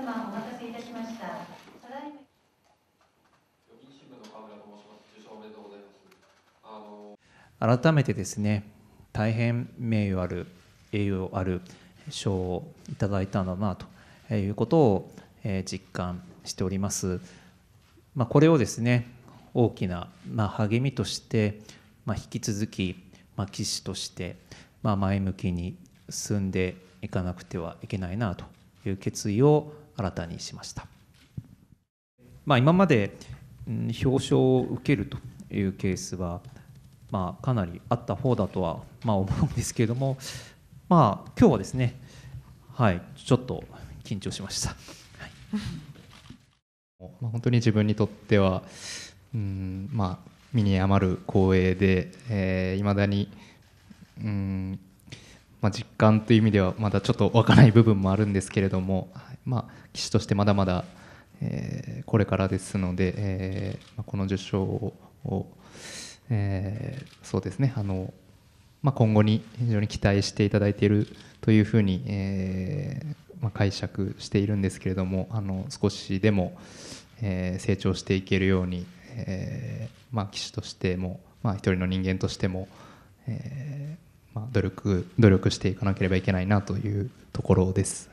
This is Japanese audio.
様お待たせいたしましたただいま改めてですね大変名誉ある栄誉ある賞をいただいたんだなということを実感しております、まあ、これをですね大きな、まあ、励みとして、まあ、引き続き、まあ、棋士として、まあ、前向きに進んでいかなくてはいけないなという決意を新たにしました。まあ、今まで表彰を受けるというケースは、まあ、かなりあった方だとは、まあ、思うんですけれども、まあ、今日はですね、はい、ちょっと緊張しました。はい、ま本当に自分にとっては、うんまあ、身に余る光栄で、い、えー、ま、だに、うんまあ、実感という意味ではまだちょっとわからない部分もあるんですけれども、まあ、棋士としてまだまだ、えー、これからですので、えーまあ、この受賞を、えー、そうですねあの、まあ、今後に非常に期待していただいているというふうに、えーまあ、解釈しているんですけれどもあの少しでも、えー、成長していけるように、えーまあ、棋士としても、まあ、一人の人間としても、えーまあ、努力努力していかなければいけないなというところです。